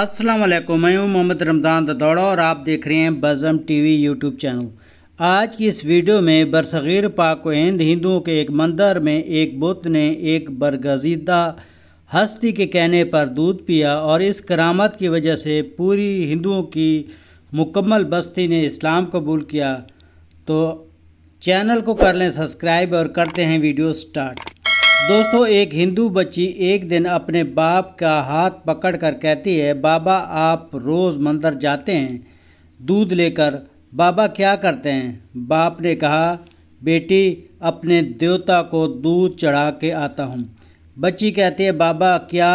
अस्सलाम वालेकुम मैं हूं मोहम्मद रमज़ान ददौड़ा और आप देख रहे हैं बज़म टीवी यूट्यूब चैनल आज की इस वीडियो में बरसग़ीर पाक हिंद हिंदुओं के एक मंदिर में एक बुत ने एक बरगजीदा हस्ती के कहने पर दूध पिया और इस करामत की वजह से पूरी हिंदुओं की मुकम्मल बस्ती ने इस्लाम कबूल किया तो चैनल को कर लें सब्सक्राइब और करते हैं वीडियो स्टार्ट दोस्तों एक हिंदू बच्ची एक दिन अपने बाप का हाथ पकड़कर कहती है बाबा आप रोज़ मंदिर जाते हैं दूध लेकर बाबा क्या करते हैं बाप ने कहा बेटी अपने देवता को दूध चढ़ा के आता हूँ बच्ची कहती है बाबा क्या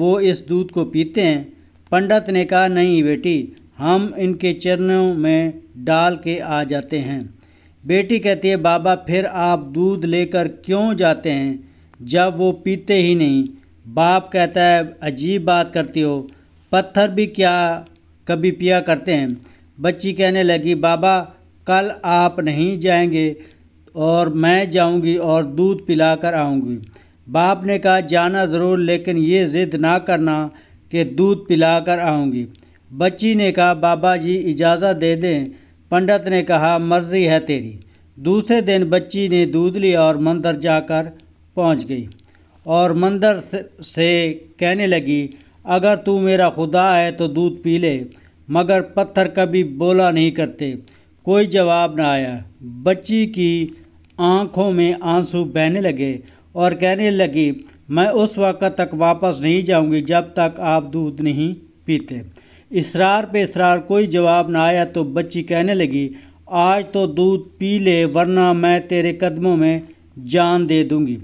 वो इस दूध को पीते हैं पंडित ने कहा नहीं बेटी हम इनके चरणों में डाल के आ जाते हैं बेटी कहती है बाबा फिर आप दूध लेकर क्यों जाते हैं जब वो पीते ही नहीं बाप कहता है अजीब बात करती हो पत्थर भी क्या कभी पिया करते हैं बच्ची कहने लगी बाबा कल आप नहीं जाएंगे और मैं जाऊंगी और दूध पिला कर आऊँगी बाप ने कहा जाना ज़रूर लेकिन ये ज़िद ना करना कि दूध पिला कर आऊँगी बच्ची ने कहा बाबा जी इजाज़त दे दें पंडित ने कहा मर्जी है तेरी दूसरे दिन बच्ची ने दूध लिया और मंदिर जाकर पहुंच गई और मंदिर से कहने लगी अगर तू मेरा खुदा है तो दूध पी ले मगर पत्थर कभी बोला नहीं करते कोई जवाब ना आया बच्ची की आंखों में आंसू बहने लगे और कहने लगी मैं उस वक़्त तक वापस नहीं जाऊंगी जब तक आप दूध नहीं पीते इसरार पे इसरार कोई जवाब ना आया तो बच्ची कहने लगी आज तो दूध पी ले वरना मैं तेरे कदमों में जान दे दूंगी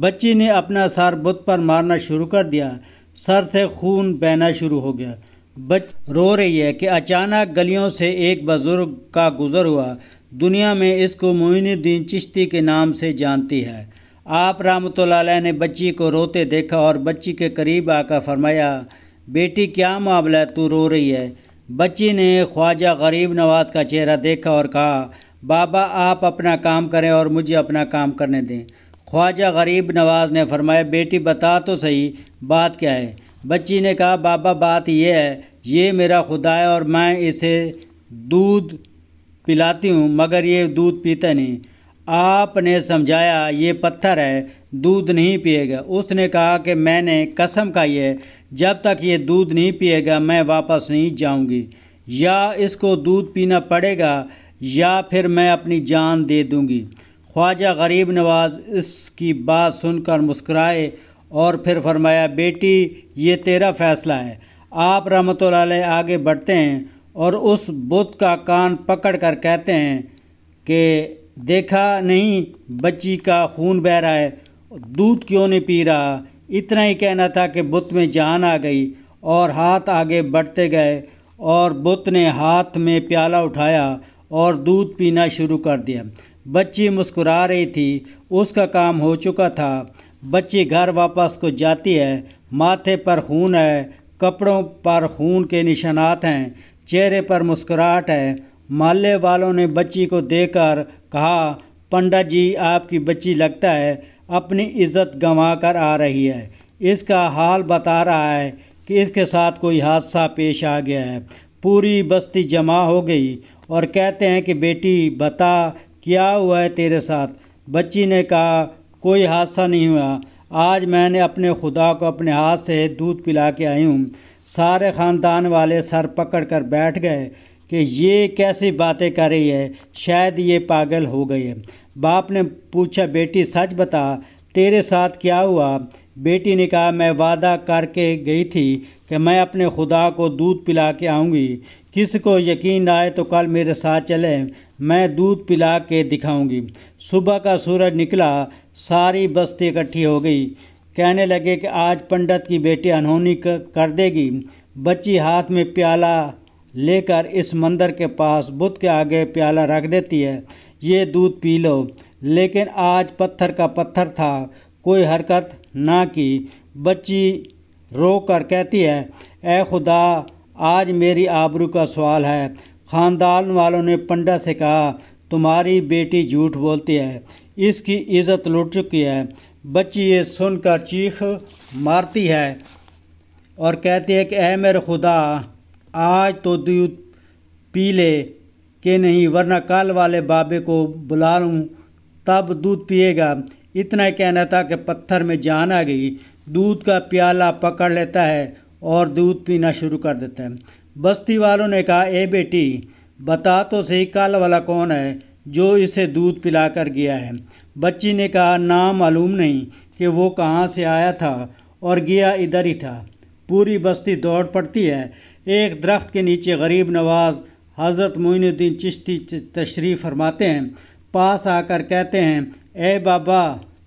बच्ची ने अपना सर बुत पर मारना शुरू कर दिया सर से खून बहना शुरू हो गया बच रो रही है कि अचानक गलियों से एक बुज़ुर्ग का गुज़र हुआ दुनिया में इसको मोइनुद्दीन चिश्ती के नाम से जानती है आप रामत ने बच्ची को रोते देखा और बच्ची के करीब आकर फरमाया बेटी क्या मामला है तू रो रही है बच्ची ने ख्वाजा गरीब नवाज का चेहरा देखा और कहा बाबा आप अपना काम करें और मुझे अपना काम करने दें ख्वाजा गरीब नवाज़ ने फरमाया बेटी बता तो सही बात क्या है बच्ची ने कहा बाबा बात यह है ये मेरा खुदा है और मैं इसे दूध पिलाती हूँ मगर ये दूध पीता नहीं आपने समझाया ये पत्थर है दूध नहीं पिएगा उसने कहा कि मैंने कसम खाई है जब तक ये दूध नहीं पिएगा मैं वापस नहीं जाऊँगी या इसको दूध पीना पड़ेगा या फिर मैं अपनी जान दे दूँगी ख्वाजा गरीब नवाज इसकी बात सुनकर मुस्कराए और फिर फरमाया बेटी ये तेरा फैसला है आप रहमत आगे बढ़ते हैं और उस बुत का कान पकड़ कर कहते हैं कि देखा नहीं बच्ची का खून बह रहा है दूध क्यों नहीं पी रहा इतना ही कहना था कि बुत में जान आ गई और हाथ आगे बढ़ते गए और बुत ने हाथ में प्याला उठाया और दूध पीना शुरू कर दिया बच्ची मुस्कुरा रही थी उसका काम हो चुका था बच्ची घर वापस को जाती है माथे पर खून है कपड़ों पर खून के निशानात हैं चेहरे पर मुस्कुराहट है माले वालों ने बच्ची को देकर कहा पंडा जी आपकी बच्ची लगता है अपनी इज्जत गंवा कर आ रही है इसका हाल बता रहा है कि इसके साथ कोई हादसा पेश आ गया है पूरी बस्ती जमा हो गई और कहते हैं कि बेटी बता क्या हुआ है तेरे साथ बच्ची ने कहा कोई हादसा नहीं हुआ आज मैंने अपने खुदा को अपने हाथ से दूध पिला के आई हूँ सारे ख़ानदान वाले सर पकड़ कर बैठ गए कि ये कैसी बातें कर रही है शायद ये पागल हो गई है बाप ने पूछा बेटी सच बता तेरे साथ क्या हुआ बेटी ने कहा मैं वादा करके गई थी कि मैं अपने खुदा को दूध पिला के आऊँगी किसी को यकीन आए तो कल मेरे साथ चलें मैं दूध पिला के दिखाऊंगी सुबह का सूरज निकला सारी बस्ती इकट्ठी हो गई कहने लगे कि आज पंडित की बेटी अनहोनी कर देगी बच्ची हाथ में प्याला लेकर इस मंदिर के पास बुद्ध के आगे प्याला रख देती है ये दूध पी लो लेकिन आज पत्थर का पत्थर था कोई हरकत ना की बच्ची रो कर कहती है ए खुदा आज मेरी आबरू का सवाल है ख़ानदान वालों ने पंडा से कहा तुम्हारी बेटी झूठ बोलती है इसकी इज़्ज़त लुट चुकी है बच्ची ये सुनकर चीख मारती है और कहती है कि ए मेरे खुदा आज तो दूध पी ले के नहीं वरना कल वाले बाबे को बुला लूँ तब दूध पिएगा इतना ही कहना था कि पत्थर में जान आ गई दूध का प्याला पकड़ लेता है और दूध पीना शुरू कर देता है बस्ती वालों ने कहा ए बेटी बता तो सही काल वाला कौन है जो इसे दूध पिला कर गया है बच्ची ने कहा नाम मालूम नहीं कि वो कहाँ से आया था और गया इधर ही था पूरी बस्ती दौड़ पड़ती है एक दरख्त के नीचे गरीब नवाज हज़रत मोइनुद्दीन चिश्ती तशरीफ़ फरमाते हैं पास आकर कहते हैं ए बाबा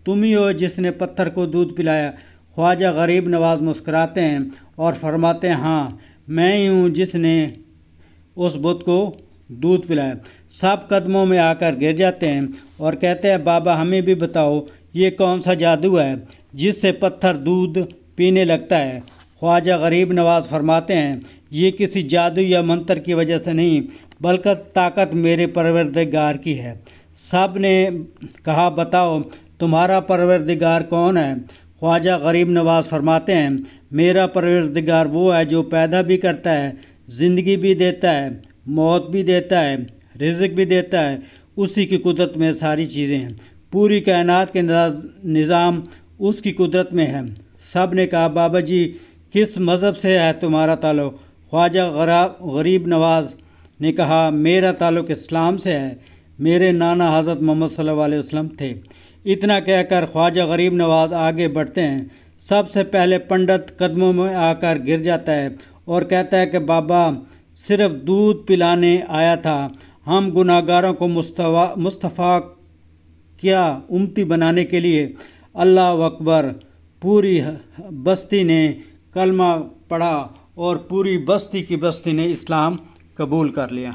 तुम ही हो जिसने पत्थर को दूध पिलाया ख्वाजा गरीब नवाज मुस्कराते हैं और फरमाते हैं हाँ मैं ही हूँ जिसने उस बुद्ध को दूध पिलाया सब कदमों में आकर गिर जाते हैं और कहते हैं बाबा हमें भी बताओ ये कौन सा जादू है जिससे पत्थर दूध पीने लगता है ख्वाजा गरीब नवाज फरमाते हैं ये किसी जादू या मंत्र की वजह से नहीं बल्कि ताकत मेरे परवरदिगार की है सब ने कहा बताओ तुम्हारा परवरदिगार कौन है ख्वाजा गरीब नवाज फरमाते हैं मेरा परवरदिगार वो है जो पैदा भी करता है ज़िंदगी भी देता है मौत भी देता है रिजक भी देता है उसी की कुदरत में सारी चीज़ें हैं पूरी कायनात के निज़ाम उसकी कुदरत में है सब ने कहा बाबा जी किस मज़हब से है तुम्हारा ताल्लुक़ ख्वाजा गरीब नवाज ने कहा मेरा ताल्लुक़ इस्लाम से है मेरे नाना हज़रत मोहम्मद सल्लल्लाहु अलैहि वसल्लम थे इतना कहकर ख्वाजा गरीब नवाज आगे बढ़ते हैं सबसे पहले पंडित कदमों में आकर गिर जाता है और कहता है कि बाबा सिर्फ दूध पिलाने आया था हम गुनागारों को मुस्तवा मुस्तफ़ा क्या उमती बनाने के लिए अल्लाह अकबर पूरी बस्ती ने कलमा पढ़ा और पूरी बस्ती की बस्ती ने इस्लाम कबूल कर लिया